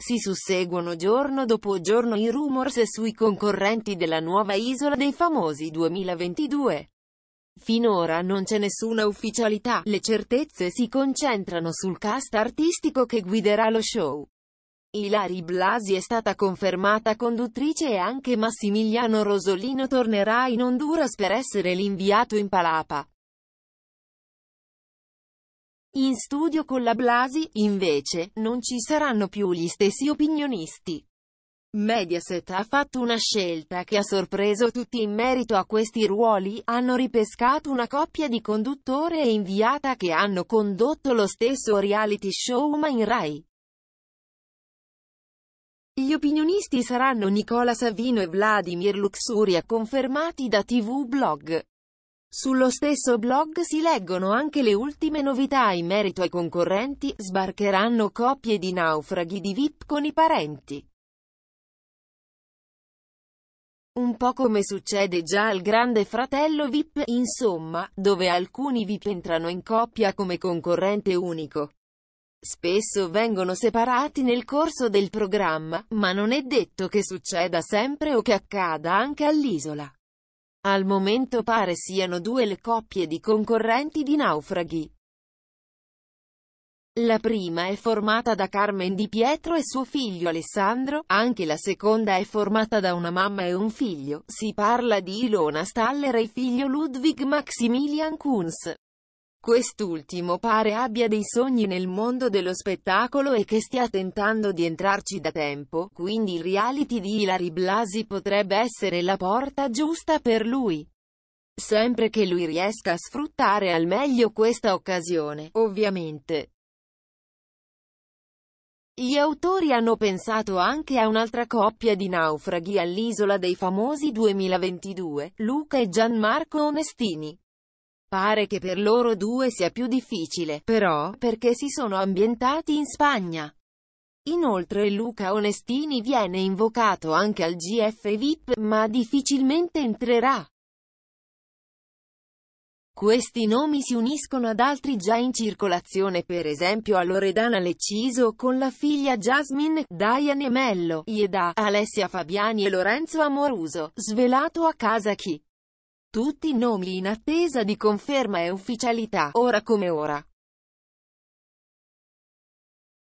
Si susseguono giorno dopo giorno i rumors sui concorrenti della nuova Isola dei Famosi 2022. Finora non c'è nessuna ufficialità, le certezze si concentrano sul cast artistico che guiderà lo show. Ilari Blasi è stata confermata conduttrice e anche Massimiliano Rosolino tornerà in Honduras per essere l'inviato in Palapa. In studio con la Blasi, invece, non ci saranno più gli stessi opinionisti. Mediaset ha fatto una scelta che ha sorpreso tutti in merito a questi ruoli, hanno ripescato una coppia di conduttore e inviata che hanno condotto lo stesso reality show ma in Rai. Gli opinionisti saranno Nicola Savino e Vladimir Luxuria confermati da TV Blog. Sullo stesso blog si leggono anche le ultime novità in merito ai concorrenti, sbarcheranno coppie di naufraghi di VIP con i parenti. Un po' come succede già al grande fratello VIP, insomma, dove alcuni VIP entrano in coppia come concorrente unico. Spesso vengono separati nel corso del programma, ma non è detto che succeda sempre o che accada anche all'isola. Al momento pare siano due le coppie di concorrenti di naufraghi. La prima è formata da Carmen Di Pietro e suo figlio Alessandro, anche la seconda è formata da una mamma e un figlio, si parla di Ilona Staller e figlio Ludwig Maximilian Kunz. Quest'ultimo pare abbia dei sogni nel mondo dello spettacolo e che stia tentando di entrarci da tempo, quindi il reality di Ilari Blasi potrebbe essere la porta giusta per lui sempre che lui riesca a sfruttare al meglio questa occasione, ovviamente. Gli autori hanno pensato anche a un'altra coppia di naufraghi all'Isola dei Famosi 2022, Luca e Gianmarco Onestini. Pare che per loro due sia più difficile, però, perché si sono ambientati in Spagna. Inoltre Luca Onestini viene invocato anche al GF VIP, ma difficilmente entrerà. Questi nomi si uniscono ad altri già in circolazione per esempio a Loredana Lecciso con la figlia Jasmine, Diane Mello, Ieda, Alessia Fabiani e Lorenzo Amoruso, svelato a casa chi. Tutti i nomi in attesa di conferma e ufficialità, ora come ora.